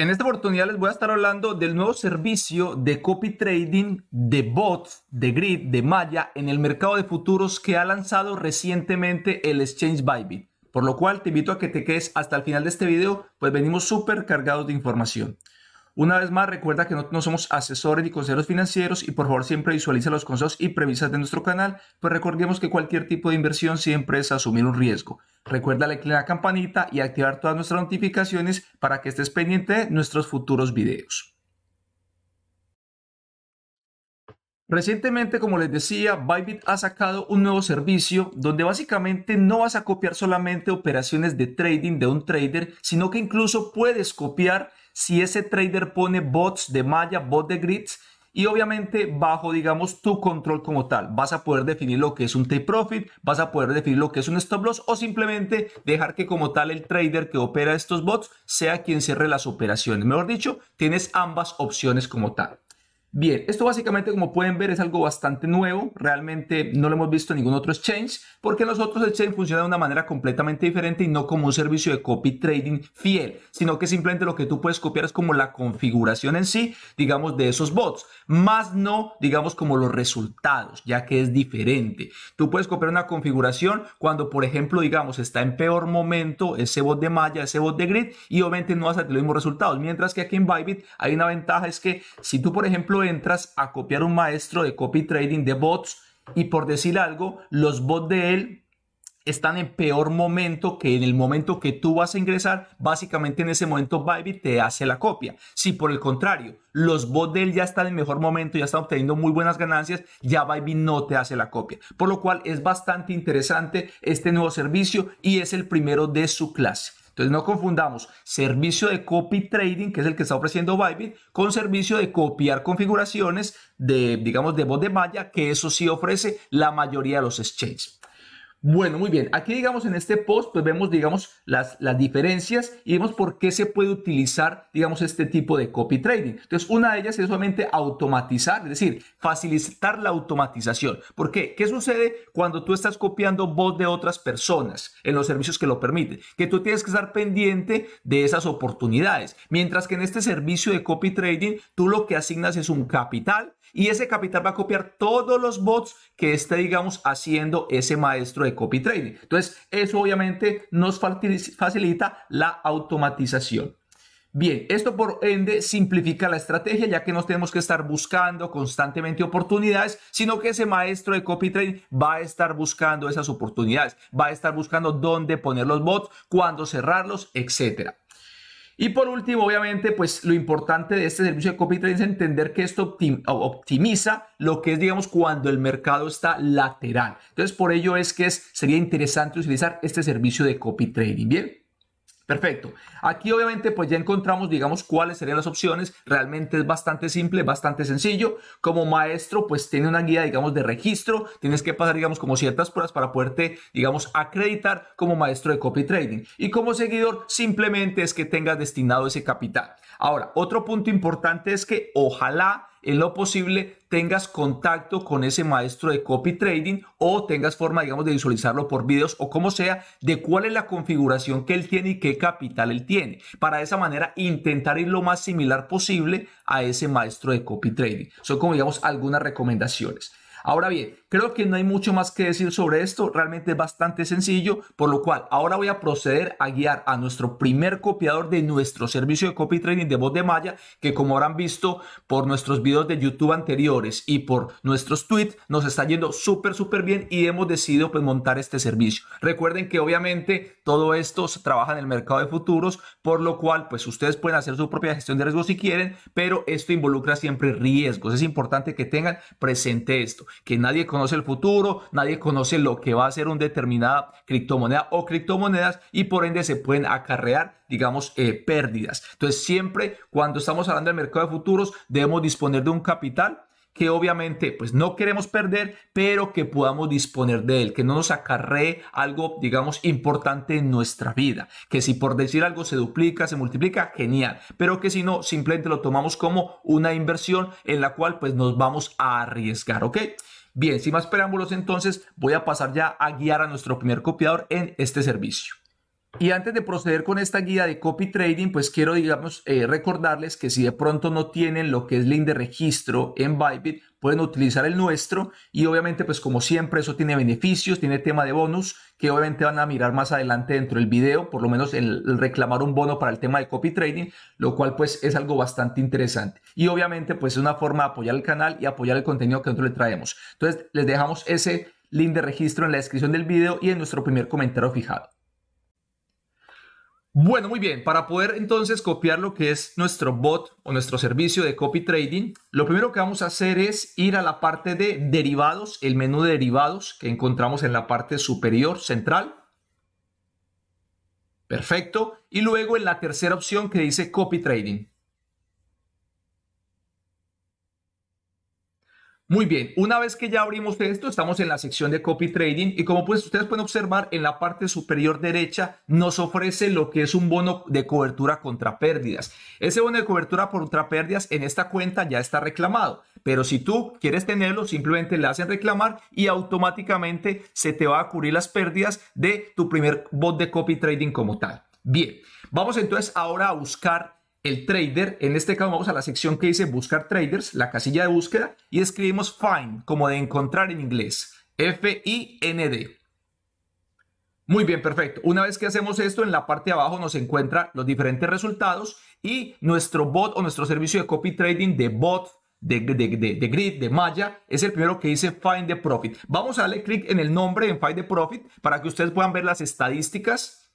En esta oportunidad les voy a estar hablando del nuevo servicio de copy trading de bot, de grid, de malla en el mercado de futuros que ha lanzado recientemente el exchange Bybit. Por lo cual te invito a que te quedes hasta el final de este video, pues venimos súper cargados de información. Una vez más, recuerda que no, somos asesores ni consejeros financieros y por favor siempre visualiza los consejos y premisas de nuestro canal, pues recordemos que cualquier tipo de inversión siempre es asumir un riesgo. Recuerda darle a la campanita y activar todas nuestras notificaciones para que estés pendiente de nuestros futuros videos. Recientemente, como les decía, Bybit ha sacado un nuevo servicio donde básicamente no vas a copiar solamente operaciones de trading de un trader, sino que incluso puedes copiar si ese trader pone bots de malla, bots de grids, y obviamente bajo, digamos, tu control como tal. Vas a poder definir lo que es un take profit, vas a poder definir lo que es un stop loss o simplemente dejar que como tal el trader que opera estos bots sea quien cierre las operaciones. Mejor dicho, tienes ambas opciones como tal. Bien, esto básicamente como pueden ver es algo bastante nuevo, realmente no lo hemos visto en ningún otro exchange, porque los otros exchange funcionan de una manera completamente diferente y no como un servicio de copy trading fiel, sino que simplemente lo que tú puedes copiar es como la configuración en sí, digamos, de esos bots, más no, digamos, como los resultados, ya que es diferente. Tú puedes copiar una configuración cuando, por ejemplo, digamos, está en peor momento ese bot de malla, ese bot de grid, y obviamente no vas a tener los mismos resultados, mientras que aquí en Bybit hay una ventaja, es que si tú, por ejemplo, entras a copiar un maestro de copy trading de bots y por decir algo, los bots de él están en peor momento que en el momento que tú vas a ingresar, básicamente en ese momento Bybit te hace la copia. Si por el contrario, los bots de él ya están en mejor momento, ya están obteniendo muy buenas ganancias, ya Bybit no te hace la copia. Por lo cual es bastante interesante este nuevo servicio y es el primero de su clase. Entonces no confundamos servicio de copy trading, que es el que está ofreciendo Bybit, con servicio de copiar configuraciones de, digamos, de voz de malla, que eso sí ofrece la mayoría de los exchanges. Bueno, muy bien. Aquí, digamos, en este post, pues vemos, digamos, las, las diferencias y vemos por qué se puede utilizar, digamos, este tipo de copy trading. Entonces, una de ellas es solamente automatizar, es decir, facilitar la automatización. ¿Por qué? ¿Qué sucede cuando tú estás copiando bots de otras personas en los servicios que lo permiten? Que tú tienes que estar pendiente de esas oportunidades. Mientras que en este servicio de copy trading, tú lo que asignas es un capital y ese capital va a copiar todos los bots que esté, digamos, haciendo ese maestro copy trading. Entonces, eso obviamente nos facilita la automatización. Bien, esto por ende simplifica la estrategia ya que no tenemos que estar buscando constantemente oportunidades, sino que ese maestro de copy trading va a estar buscando esas oportunidades, va a estar buscando dónde poner los bots, cuándo cerrarlos, etcétera. Y por último, obviamente, pues lo importante de este servicio de copy trading es entender que esto optimiza lo que es, digamos, cuando el mercado está lateral. Entonces, por ello es que es, sería interesante utilizar este servicio de copy trading. Bien. Perfecto. Aquí obviamente pues ya encontramos, digamos, cuáles serían las opciones. Realmente es bastante simple, bastante sencillo. Como maestro pues tiene una guía, digamos, de registro. Tienes que pasar, digamos, como ciertas pruebas para poderte, digamos, acreditar como maestro de copy trading. Y como seguidor simplemente es que tengas destinado ese capital. Ahora, otro punto importante es que ojalá en lo posible tengas contacto con ese maestro de copy trading o tengas forma, digamos, de visualizarlo por videos o como sea, de cuál es la configuración que él tiene y qué capital él tiene. Para de esa manera intentar ir lo más similar posible a ese maestro de copy trading. Son como, digamos, algunas recomendaciones. Ahora bien, creo que no hay mucho más que decir sobre esto, realmente es bastante sencillo, por lo cual ahora voy a proceder a guiar a nuestro primer copiador de nuestro servicio de copy trading de voz de Maya, que como habrán visto por nuestros videos de YouTube anteriores y por nuestros tweets, nos está yendo súper, súper bien y hemos decidido pues, montar este servicio. Recuerden que obviamente todo esto se trabaja en el mercado de futuros, por lo cual pues ustedes pueden hacer su propia gestión de riesgos si quieren, pero esto involucra siempre riesgos. Es importante que tengan presente esto que nadie conoce el futuro, nadie conoce lo que va a ser una determinada criptomoneda o criptomonedas y por ende se pueden acarrear, digamos, eh, pérdidas. Entonces, siempre cuando estamos hablando del mercado de futuros, debemos disponer de un capital que obviamente pues no queremos perder, pero que podamos disponer de él, que no nos acarree algo, digamos, importante en nuestra vida, que si por decir algo se duplica, se multiplica, genial, pero que si no, simplemente lo tomamos como una inversión en la cual pues nos vamos a arriesgar, ¿ok? Bien, sin más preámbulos entonces voy a pasar ya a guiar a nuestro primer copiador en este servicio. Y antes de proceder con esta guía de copy trading, pues quiero, digamos, eh, recordarles que si de pronto no tienen lo que es link de registro en Bybit, pueden utilizar el nuestro y obviamente, pues como siempre, eso tiene beneficios, tiene tema de bonus que obviamente van a mirar más adelante dentro del video, por lo menos el, el reclamar un bono para el tema de copy trading, lo cual pues es algo bastante interesante. Y obviamente, pues es una forma de apoyar el canal y apoyar el contenido que nosotros le traemos. Entonces, les dejamos ese link de registro en la descripción del video y en nuestro primer comentario fijado. Bueno, muy bien. Para poder entonces copiar lo que es nuestro bot o nuestro servicio de copy trading, lo primero que vamos a hacer es ir a la parte de derivados, el menú de derivados que encontramos en la parte superior central. Perfecto. Y luego en la tercera opción que dice copy trading. Muy bien, una vez que ya abrimos esto, estamos en la sección de copy trading y como pues ustedes pueden observar en la parte superior derecha nos ofrece lo que es un bono de cobertura contra pérdidas. Ese bono de cobertura contra pérdidas en esta cuenta ya está reclamado, pero si tú quieres tenerlo, simplemente le hacen reclamar y automáticamente se te va a cubrir las pérdidas de tu primer bot de copy trading como tal. Bien, vamos entonces ahora a buscar el trader, en este caso vamos a la sección que dice buscar traders, la casilla de búsqueda, y escribimos find, como de encontrar en inglés, F-I-N-D. Muy bien, perfecto. Una vez que hacemos esto, en la parte de abajo nos encuentra los diferentes resultados y nuestro bot o nuestro servicio de copy trading de bot, de, de grid, de malla, es el primero que dice find the profit. Vamos a darle clic en el nombre en find the profit para que ustedes puedan ver las estadísticas.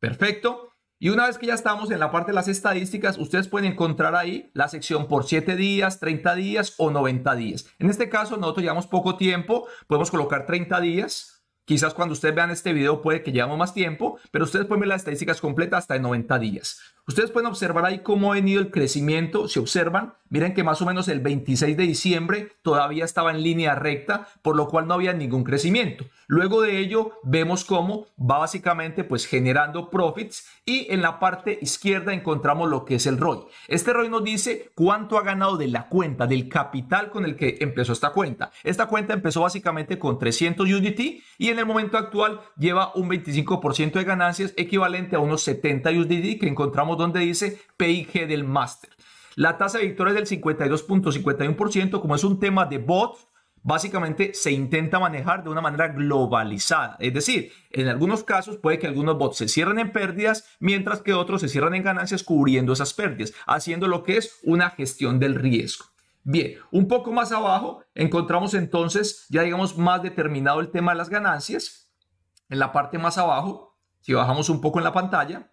Perfecto. Y una vez que ya estamos en la parte de las estadísticas, ustedes pueden encontrar ahí la sección por 7 días, 30 días o 90 días. En este caso, nosotros llevamos poco tiempo, podemos colocar 30 días. Quizás cuando ustedes vean este video puede que llevamos más tiempo, pero ustedes pueden ver las estadísticas completas hasta de 90 días. Ustedes pueden observar ahí cómo ha venido el crecimiento, si observan, miren que más o menos el 26 de diciembre todavía estaba en línea recta, por lo cual no había ningún crecimiento. Luego de ello vemos cómo va básicamente pues generando profits y en la parte izquierda encontramos lo que es el ROI. Este ROI nos dice cuánto ha ganado de la cuenta, del capital con el que empezó esta cuenta. Esta cuenta empezó básicamente con 300 UDT y en el momento actual lleva un 25% de ganancias equivalente a unos 70 UDT que encontramos donde dice PIG del máster. La tasa de victoria es del 52.51%, como es un tema de bots, básicamente se intenta manejar de una manera globalizada. Es decir, en algunos casos puede que algunos bots se cierren en pérdidas, mientras que otros se cierran en ganancias cubriendo esas pérdidas, haciendo lo que es una gestión del riesgo. Bien, un poco más abajo encontramos entonces, ya digamos, más determinado el tema de las ganancias. En la parte más abajo, si bajamos un poco en la pantalla,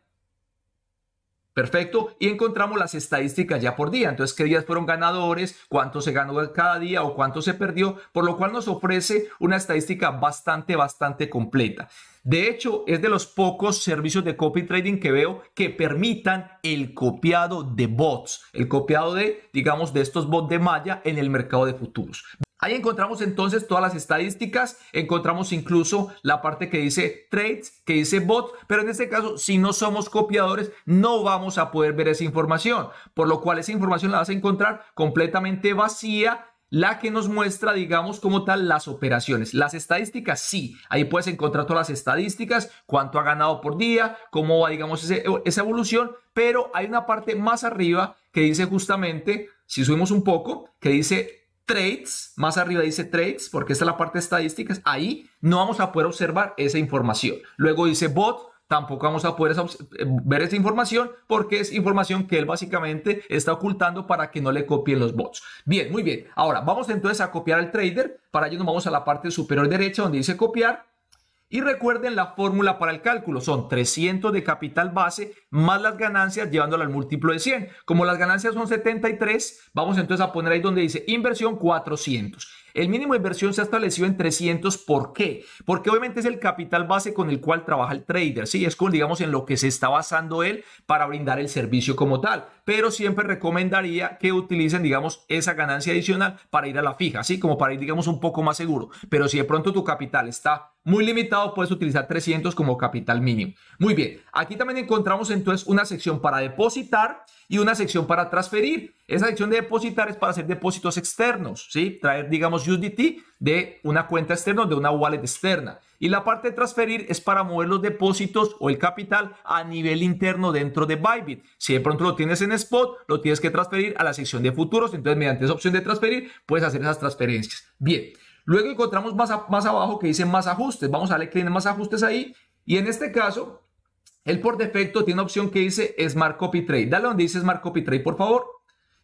Perfecto. Y encontramos las estadísticas ya por día. Entonces, qué días fueron ganadores, cuánto se ganó cada día o cuánto se perdió, por lo cual nos ofrece una estadística bastante, bastante completa. De hecho, es de los pocos servicios de copy trading que veo que permitan el copiado de bots, el copiado de, digamos, de estos bots de malla en el mercado de futuros. Ahí encontramos entonces todas las estadísticas, encontramos incluso la parte que dice trades, que dice bot, pero en este caso, si no somos copiadores, no vamos a poder ver esa información, por lo cual esa información la vas a encontrar completamente vacía la que nos muestra, digamos, como tal las operaciones. Las estadísticas, sí, ahí puedes encontrar todas las estadísticas, cuánto ha ganado por día, cómo va, digamos, esa evolución, pero hay una parte más arriba que dice justamente, si subimos un poco, que dice trades, más arriba dice trades, porque esta es la parte de estadísticas, ahí no vamos a poder observar esa información. Luego dice bot, tampoco vamos a poder eh, ver esa información porque es información que él básicamente está ocultando para que no le copien los bots. Bien, muy bien. Ahora vamos entonces a copiar al trader. Para ello nos vamos a la parte superior derecha donde dice copiar y recuerden la fórmula para el cálculo, son 300 de capital base más las ganancias llevándola al múltiplo de 100. Como las ganancias son 73, vamos entonces a poner ahí donde dice inversión 400. El mínimo de inversión se ha establecido en 300. ¿Por qué? Porque obviamente es el capital base con el cual trabaja el trader, ¿sí? Es con, digamos, en lo que se está basando él para brindar el servicio como tal. Pero siempre recomendaría que utilicen, digamos, esa ganancia adicional para ir a la fija, Así Como para ir, digamos, un poco más seguro. Pero si de pronto tu capital está muy limitado, puedes utilizar 300 como capital mínimo. Muy bien, aquí también encontramos entonces una sección para depositar y una sección para transferir. Esa sección de depositar es para hacer depósitos externos, ¿sí? Traer, digamos, USDT de una cuenta externa, de una wallet externa. Y la parte de transferir es para mover los depósitos o el capital a nivel interno dentro de Bybit. Si de pronto lo tienes en spot, lo tienes que transferir a la sección de futuros. Entonces, mediante esa opción de transferir, puedes hacer esas transferencias. Bien. Luego encontramos más, más abajo que dice más ajustes. Vamos a darle clic en más ajustes ahí. Y en este caso, él por defecto tiene una opción que dice Smart Copy Trade. Dale donde dice Smart Copy Trade, por favor.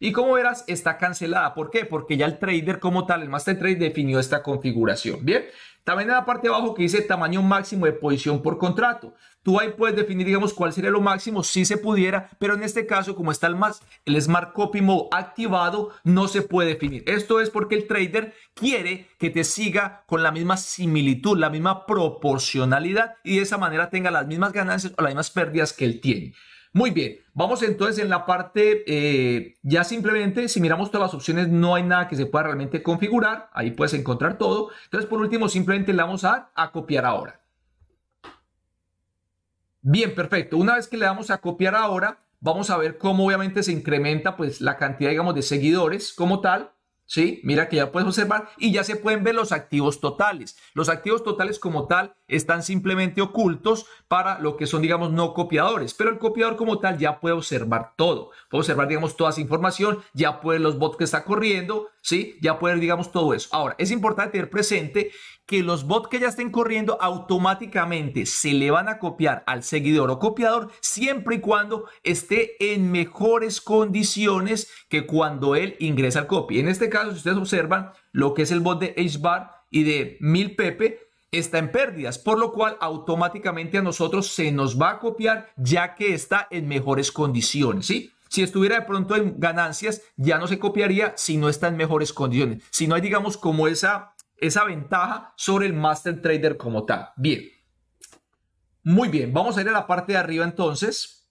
Y como verás, está cancelada. ¿Por qué? Porque ya el trader como tal, el master trade, definió esta configuración. Bien, también en la parte de abajo que dice tamaño máximo de posición por contrato. Tú ahí puedes definir, digamos, cuál sería lo máximo si se pudiera, pero en este caso, como está el, más, el Smart Copy Mode activado, no se puede definir. Esto es porque el trader quiere que te siga con la misma similitud, la misma proporcionalidad y de esa manera tenga las mismas ganancias o las mismas pérdidas que él tiene. Muy bien, vamos entonces en la parte, eh, ya simplemente si miramos todas las opciones no hay nada que se pueda realmente configurar, ahí puedes encontrar todo. Entonces por último simplemente le vamos a a copiar ahora. Bien, perfecto. Una vez que le damos a copiar ahora, vamos a ver cómo obviamente se incrementa pues la cantidad digamos de seguidores como tal ¿sí? Mira que ya puedes observar y ya se pueden ver los activos totales. Los activos totales como tal están simplemente ocultos para lo que son, digamos, no copiadores, pero el copiador como tal ya puede observar todo. Puede observar, digamos, toda esa información, ya puede los bots que está corriendo, ¿sí? Ya puede, digamos, todo eso. Ahora, es importante tener presente que los bots que ya estén corriendo automáticamente se le van a copiar al seguidor o copiador siempre y cuando esté en mejores condiciones que cuando él ingresa al copy. En este caso, si ustedes observan, lo que es el bot de HBAR y de 1000 Pepe está en pérdidas, por lo cual automáticamente a nosotros se nos va a copiar ya que está en mejores condiciones, ¿sí? Si estuviera de pronto en ganancias, ya no se copiaría si no está en mejores condiciones. Si no hay, digamos, como esa esa ventaja sobre el master trader como tal. Bien. Muy bien, vamos a ir a la parte de arriba entonces.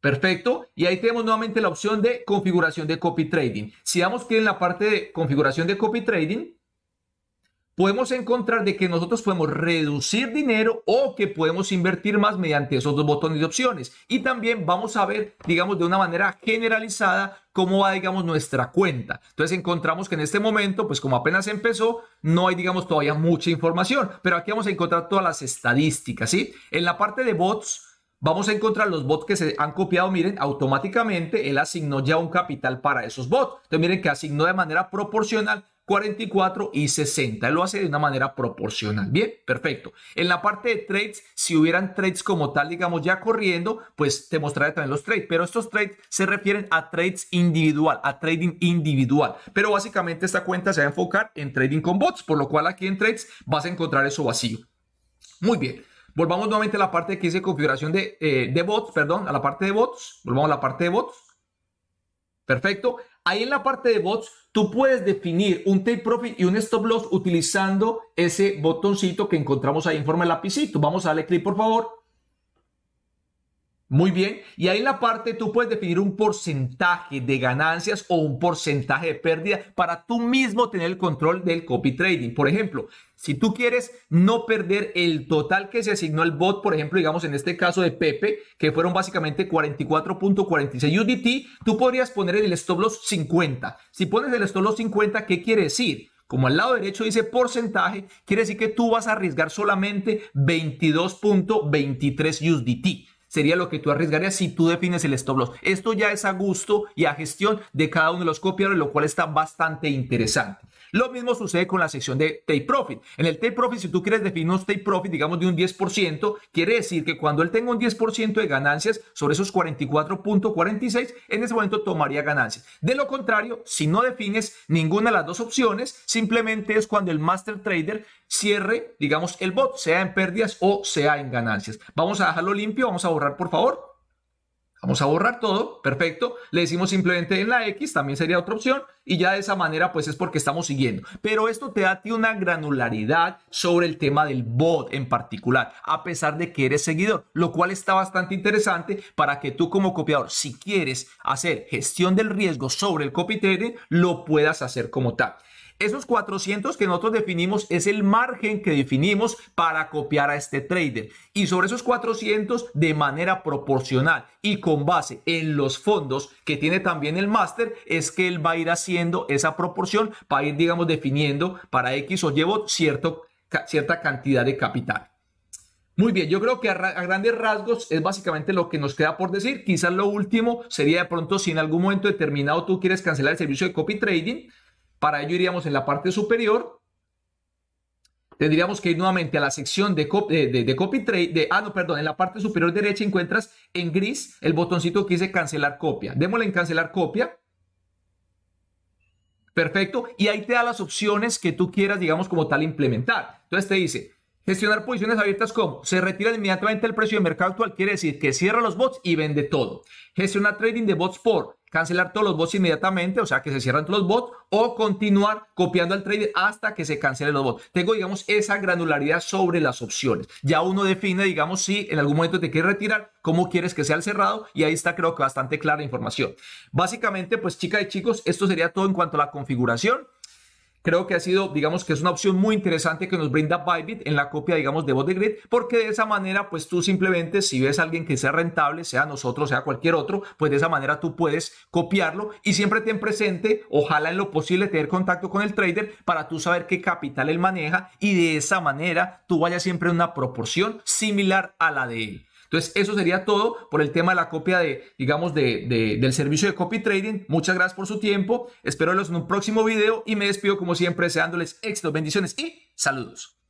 Perfecto. Y ahí tenemos nuevamente la opción de configuración de copy trading. Si damos clic en la parte de configuración de copy trading, podemos encontrar de que nosotros podemos reducir dinero o que podemos invertir más mediante esos dos botones de opciones. Y también vamos a ver, digamos, de una manera generalizada cómo va, digamos, nuestra cuenta. Entonces encontramos que en este momento, pues como apenas empezó, no hay, digamos, todavía mucha información, pero aquí vamos a encontrar todas las estadísticas, ¿sí? En la parte de bots, vamos a encontrar los bots que se han copiado. Miren, automáticamente él asignó ya un capital para esos bots. Entonces, miren que asignó de manera proporcional 44 y 60. Él lo hace de una manera proporcional. Bien, perfecto. En la parte de trades, si hubieran trades como tal, digamos, ya corriendo, pues te mostraré también los trades. Pero estos trades se refieren a trades individual, a trading individual. Pero básicamente esta cuenta se va a enfocar en trading con bots, por lo cual aquí en trades vas a encontrar eso vacío. Muy bien. Volvamos nuevamente a la parte que dice configuración de, eh, de bots, perdón, a la parte de bots. Volvamos a la parte de bots. Perfecto ahí en la parte de bots, tú puedes definir un take profit y un stop loss utilizando ese botoncito que encontramos ahí en forma de lapicito. Vamos a darle clic, por favor. Muy bien, y ahí en la parte tú puedes definir un porcentaje de ganancias o un porcentaje de pérdida para tú mismo tener el control del copy trading. Por ejemplo, si tú quieres no perder el total que se asignó al bot, por ejemplo, digamos en este caso de Pepe, que fueron básicamente 44.46 UDT, tú podrías poner el stop loss 50. Si pones el stop loss 50, ¿qué quiere decir? Como al lado derecho dice porcentaje, quiere decir que tú vas a arriesgar solamente 22.23 USDT sería lo que tú arriesgarías si tú defines el stop loss. Esto ya es a gusto y a gestión de cada uno de los copiadores, lo cual está bastante interesante. Lo mismo sucede con la sección de take profit. En el take profit, si tú quieres definir un take profit, digamos de un 10%, quiere decir que cuando él tenga un 10% de ganancias sobre esos 44.46, en ese momento tomaría ganancias. De lo contrario, si no defines ninguna de las dos opciones, simplemente es cuando el master trader cierre, digamos, el bot, sea en pérdidas o sea en ganancias. Vamos a dejarlo limpio, vamos a borrar, por favor. Vamos a borrar todo, perfecto. Le decimos simplemente en la X, también sería otra opción, y ya de esa manera pues es porque estamos siguiendo. Pero esto te da una granularidad sobre el tema del bot en particular, a pesar de que eres seguidor, lo cual está bastante interesante para que tú como copiador, si quieres hacer gestión del riesgo sobre el copy lo puedas hacer como tal. Esos 400 que nosotros definimos es el margen que definimos para copiar a este trader. Y sobre esos 400 de manera proporcional y con base en los fondos que tiene también el máster, es que él va a ir haciendo esa proporción para ir, digamos, definiendo para X o Y cierto, cierta cantidad de capital. Muy bien, yo creo que a, a, grandes rasgos es básicamente lo que nos queda por decir. Quizás lo último sería de pronto si en algún momento determinado tú quieres cancelar el servicio de copy trading, para ello iríamos en la parte superior. Tendríamos que ir nuevamente a la sección de, copy trade. ah, no, perdón. En la parte superior derecha encuentras en gris el botoncito que dice cancelar copia. Démosle en cancelar copia. Perfecto. Y ahí te da las opciones que tú quieras, digamos, como tal, implementar. Entonces te dice, gestionar posiciones abiertas como se retira inmediatamente el precio de mercado actual, quiere decir que cierra los bots y vende todo. Gestionar trading de bots por cancelar todos los bots inmediatamente, o sea, que se cierran todos los bots, o continuar copiando al trader hasta que se cancelen los bots. Tengo, digamos, esa granularidad sobre las opciones. Ya uno define, digamos, si en algún momento te quieres retirar, cómo quieres que sea el cerrado, y ahí está, creo que bastante clara la información. Básicamente, pues, chicas y chicos, esto sería todo en cuanto a la configuración creo que ha sido, digamos que es una opción muy interesante que nos brinda Bybit en la copia, digamos, de Grid, porque de esa manera, pues tú simplemente, si ves a alguien que sea rentable, sea nosotros, sea cualquier otro, pues de esa manera tú puedes copiarlo y siempre ten presente, ojalá en lo posible, tener contacto con el trader para tú saber qué capital él maneja y de esa manera tú vayas siempre en una proporción similar a la de él. Entonces, eso sería todo por el tema de la copia de, digamos, de, del servicio de copy trading. Muchas gracias por su tiempo. Espero verlos en un próximo video y me despido como siempre deseándoles éxitos, bendiciones y saludos.